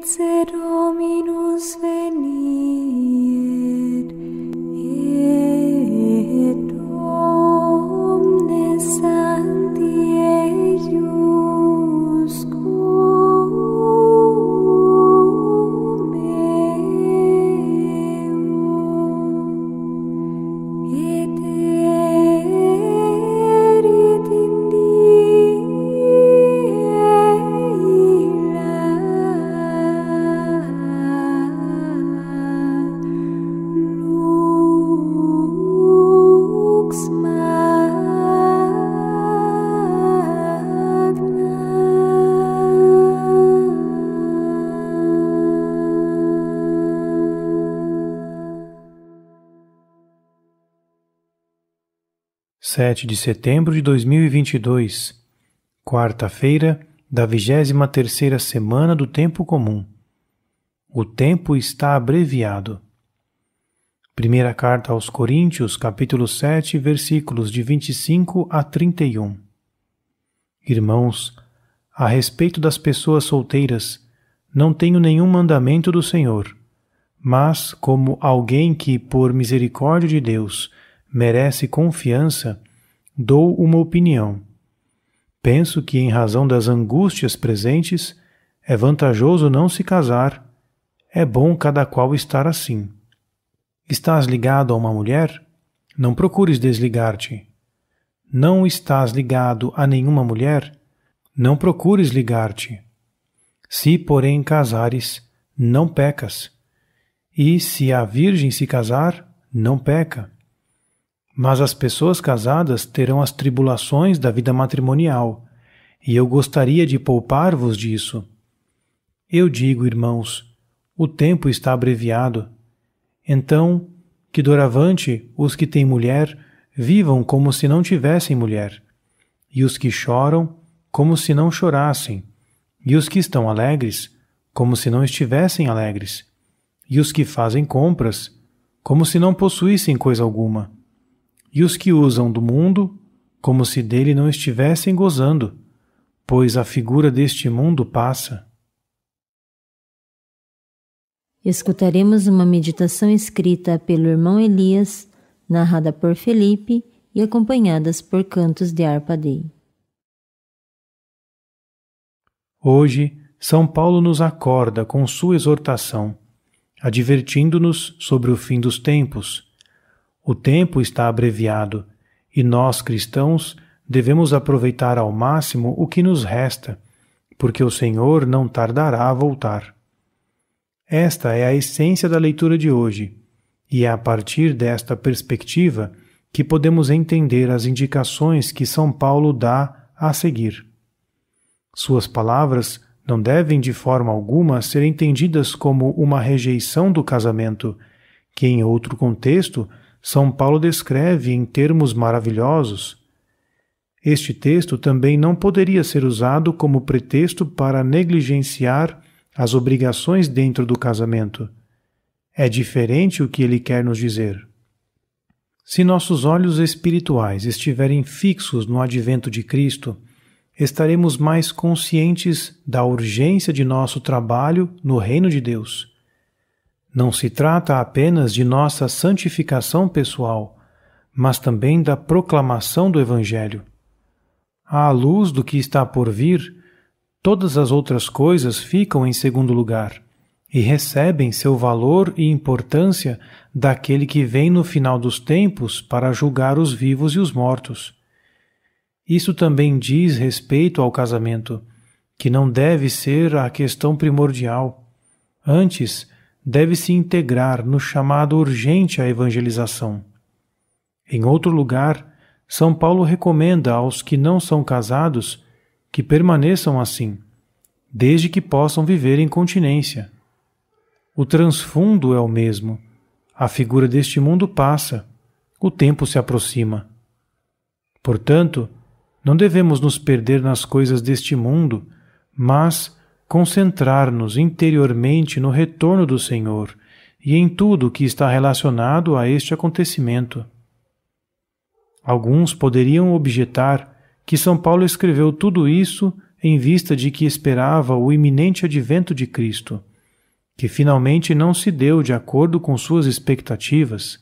Et se veni 7 de setembro de 2022, quarta-feira da 23 semana do tempo comum. O tempo está abreviado. Primeira carta aos Coríntios, capítulo 7, versículos de 25 a 31. Irmãos, a respeito das pessoas solteiras, não tenho nenhum mandamento do Senhor, mas como alguém que por misericórdia de Deus merece confiança, dou uma opinião. Penso que, em razão das angústias presentes, é vantajoso não se casar. É bom cada qual estar assim. Estás ligado a uma mulher? Não procures desligar-te. Não estás ligado a nenhuma mulher? Não procures ligar-te. Se, porém, casares, não pecas. E se a virgem se casar, não peca. Mas as pessoas casadas terão as tribulações da vida matrimonial, e eu gostaria de poupar-vos disso. Eu digo, irmãos, o tempo está abreviado. Então, que doravante os que têm mulher vivam como se não tivessem mulher, e os que choram, como se não chorassem, e os que estão alegres, como se não estivessem alegres, e os que fazem compras, como se não possuíssem coisa alguma e os que usam do mundo como se dele não estivessem gozando, pois a figura deste mundo passa. Escutaremos uma meditação escrita pelo irmão Elias, narrada por Felipe e acompanhadas por cantos de Arpadei. Hoje, São Paulo nos acorda com sua exortação, advertindo-nos sobre o fim dos tempos o tempo está abreviado e nós, cristãos, devemos aproveitar ao máximo o que nos resta, porque o Senhor não tardará a voltar. Esta é a essência da leitura de hoje, e é a partir desta perspectiva que podemos entender as indicações que São Paulo dá a seguir. Suas palavras não devem de forma alguma ser entendidas como uma rejeição do casamento, que em outro contexto são Paulo descreve em termos maravilhosos. Este texto também não poderia ser usado como pretexto para negligenciar as obrigações dentro do casamento. É diferente o que ele quer nos dizer. Se nossos olhos espirituais estiverem fixos no advento de Cristo, estaremos mais conscientes da urgência de nosso trabalho no reino de Deus não se trata apenas de nossa santificação pessoal, mas também da proclamação do Evangelho. À luz do que está por vir, todas as outras coisas ficam em segundo lugar e recebem seu valor e importância daquele que vem no final dos tempos para julgar os vivos e os mortos. Isso também diz respeito ao casamento, que não deve ser a questão primordial. Antes, deve se integrar no chamado urgente à evangelização. Em outro lugar, São Paulo recomenda aos que não são casados que permaneçam assim, desde que possam viver em continência. O transfundo é o mesmo. A figura deste mundo passa, o tempo se aproxima. Portanto, não devemos nos perder nas coisas deste mundo, mas concentrar-nos interiormente no retorno do Senhor e em tudo que está relacionado a este acontecimento. Alguns poderiam objetar que São Paulo escreveu tudo isso em vista de que esperava o iminente advento de Cristo, que finalmente não se deu de acordo com suas expectativas.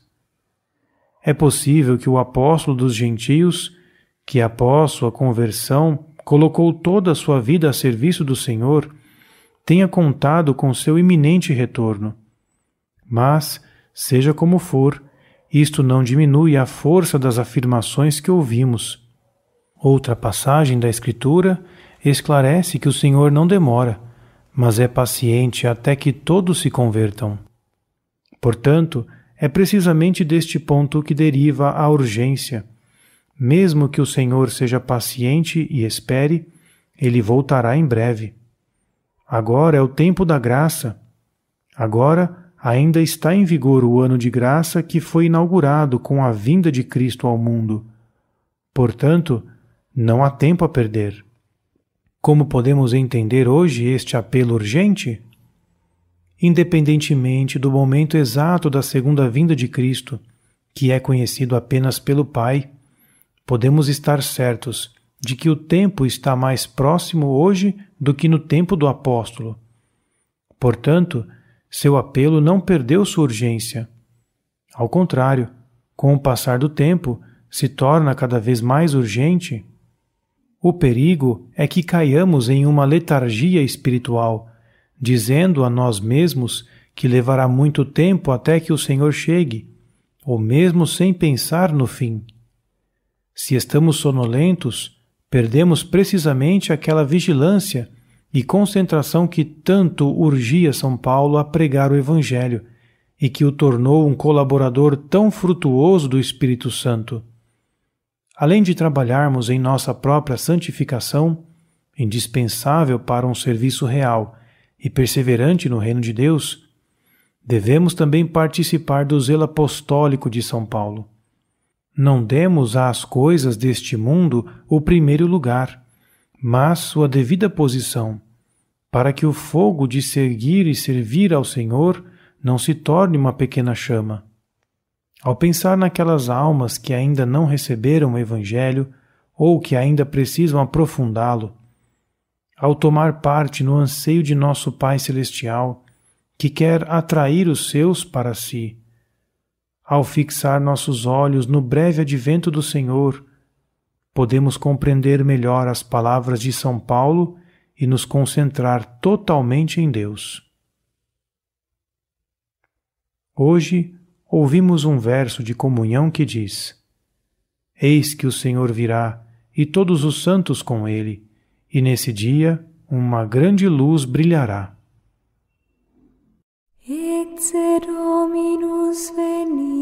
É possível que o apóstolo dos gentios, que após sua conversão colocou toda a sua vida a serviço do Senhor, tenha contado com seu iminente retorno. Mas, seja como for, isto não diminui a força das afirmações que ouvimos. Outra passagem da Escritura esclarece que o Senhor não demora, mas é paciente até que todos se convertam. Portanto, é precisamente deste ponto que deriva a urgência. Mesmo que o Senhor seja paciente e espere, ele voltará em breve. Agora é o tempo da graça. Agora ainda está em vigor o ano de graça que foi inaugurado com a vinda de Cristo ao mundo. Portanto, não há tempo a perder. Como podemos entender hoje este apelo urgente? Independentemente do momento exato da segunda vinda de Cristo, que é conhecido apenas pelo Pai, podemos estar certos de que o tempo está mais próximo hoje do que no tempo do apóstolo. Portanto, seu apelo não perdeu sua urgência. Ao contrário, com o passar do tempo, se torna cada vez mais urgente. O perigo é que caiamos em uma letargia espiritual, dizendo a nós mesmos que levará muito tempo até que o Senhor chegue, ou mesmo sem pensar no fim. Se estamos sonolentos, perdemos precisamente aquela vigilância e concentração que tanto urgia São Paulo a pregar o Evangelho e que o tornou um colaborador tão frutuoso do Espírito Santo. Além de trabalharmos em nossa própria santificação, indispensável para um serviço real e perseverante no reino de Deus, devemos também participar do zelo apostólico de São Paulo. Não demos às coisas deste mundo o primeiro lugar, mas sua devida posição, para que o fogo de seguir e servir ao Senhor não se torne uma pequena chama. Ao pensar naquelas almas que ainda não receberam o Evangelho ou que ainda precisam aprofundá-lo, ao tomar parte no anseio de nosso Pai Celestial, que quer atrair os seus para si, ao fixar nossos olhos no breve advento do Senhor, podemos compreender melhor as palavras de São Paulo e nos concentrar totalmente em Deus. Hoje ouvimos um verso de comunhão que diz: Eis que o Senhor virá e todos os santos com ele, e nesse dia uma grande luz brilhará. Et dominus venit